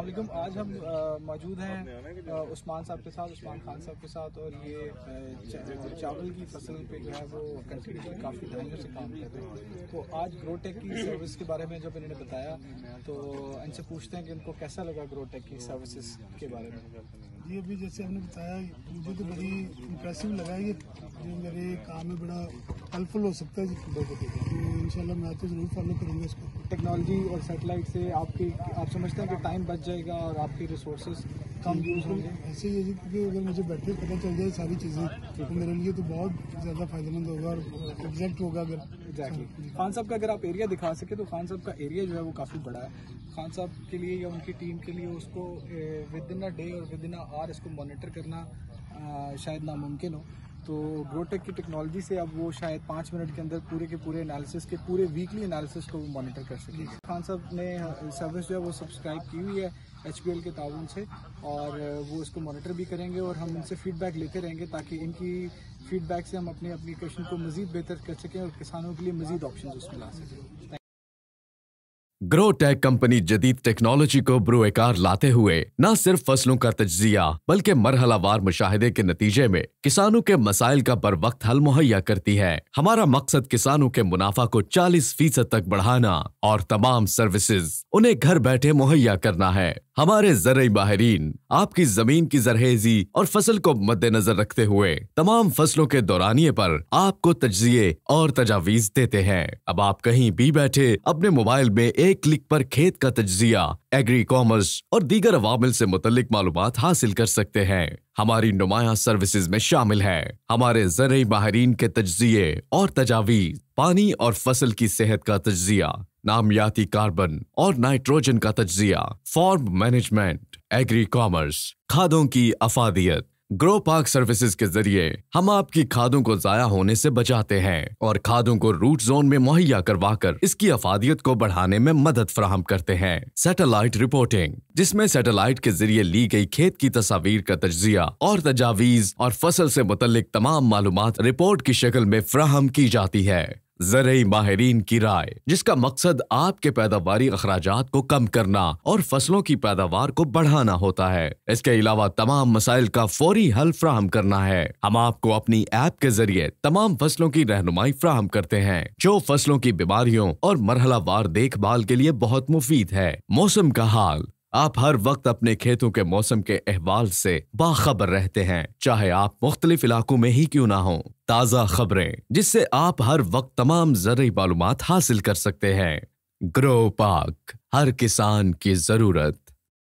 वालेकुम आज हम मौजूद हैं उस्मान साहब के साथ उस्मान खान साहब के साथ और ये चावल की फसल पे जो है वो कंटिन्यूसली काफ़ी टाइम से काम कर रहे हैं तो आज ग्रोटेक की सर्विस के बारे में जब इन्होंने बताया तो इनसे पूछते हैं कि इनको कैसा लगा ग्रोटेक की सर्विसेज के बारे में ये अभी जैसे हमने बताया मुझे तो बड़ी इम्प्रेसिव लगा ये मेरे काम में बड़ा हेल्पफुल हो सकता है इन मैं तो ज़रूर फॉलो करूँगा इसको टेक्नोलॉजी और सेटेलाइट से आपके आप समझते हैं कि टाइम बच जाएगा और आपके रिसोर्सेज कम यूज़ होंगे ऐसे ही है क्योंकि अगर मुझे बैठे पता चल जाए सारी चीज़ें तो मेरे लिए तो बहुत ज़्यादा फायदेमंद होगा और एग्जैक्ट होगा अगर एग्जैक्टली खान साहब का अगर आप एरिया दिखा सके तो खान साहब का एरिया जो है वो काफ़ी बड़ा है खान साहब के लिए या उनकी टीम के लिए उसको विद इन अ डे और विद इन अ आर इसको मॉनिटर करना शायद नामुमकिन हो तो ग्रोटेक की टेक्नोलॉजी से अब वो शायद पाँच मिनट के अंदर पूरे के पूरे एनालिसिस के पूरे वीकली एनालिसिस को मॉनिटर कर सके खान साहब ने सर्विस जो है वो सब्सक्राइब की हुई है एच के ताउन से और वो इसको मॉनिटर भी करेंगे और हम उनसे फीडबैक लेते रहेंगे ताकि इनकी फीडबैक से हम अपने एप्लीकेशन को मज़ीद बेहतर कर सकें और किसानों के लिए मज़ीद ऑप्शन उसमें ला सकें ग्रो टेक कंपनी जदीद टेक्नोलॉजी को ब्रोएकार लाते हुए न सिर्फ फसलों का तजिया बल्कि मरहलावार मुशाहदे के नतीजे में किसानों के मसाइल का बर वक्त हल मुहैया करती है हमारा मकसद किसानों के मुनाफा को 40 फीसद तक बढ़ाना और तमाम सर्विसेज उन्हें घर बैठे मुहैया करना है हमारे जरिए माहरीन आपकी जमीन की जरहेजी और फसल को मद्देनजर रखते हुए तमाम फसलों के दौरानिए पर आपको तजिए और तजावीज देते हैं अब आप कहीं भी बैठे अपने मोबाइल में एक क्लिक पर खेत का तजिया एग्री कॉमर्स और दीगर अवामिल से मुतलिक मालूम हासिल कर सकते हैं हमारी नुमाया सर्विसेज में शामिल है हमारे जरिए माहरीन के तजिए और तजावीज पानी और फसल की सेहत का तजिया नामियाती कार्बन और नाइट्रोजन का तजिया फॉर्म मैनेजमेंट एग्री कॉमर्स खादों की अफादियत ग्रो पार्क सर्विसेज के जरिए हम आपकी खादों को जाया होने से बचाते हैं और खादों को रूट जोन में मुहैया करवाकर इसकी अफादियत को बढ़ाने में मदद फराहम करते हैं सैटेलाइट रिपोर्टिंग जिसमें सैटेलाइट के जरिए ली गई खेत की तस्वीर का तजिया और तजावीज और फसल से मुतल तमाम मालूम रिपोर्ट की शक्ल में फ्राहम की जाती है जरिए माहरीन की राय जिसका मकसद आपके पैदावार अखराज को कम करना और फसलों की पैदावार को बढ़ाना होता है इसके अलावा तमाम मसाइल का फौरी हल फ्राहम करना है हम आपको अपनी ऐप के जरिए तमाम फसलों की रहनुमाई फ्राहम करते हैं जो फसलों की बीमारियों और मरहला मरहलावार देखभाल के लिए बहुत मुफीद है मौसम का हाल आप हर वक्त अपने खेतों के मौसम के अहवाल से बाखबर रहते हैं चाहे आप मुख्तलिफ इलाकों में ही क्यों ना हो ताज़ा खबरें जिससे आप हर वक्त तमाम जरूरी मालूम हासिल कर सकते हैं ग्रो पाक हर किसान की जरूरत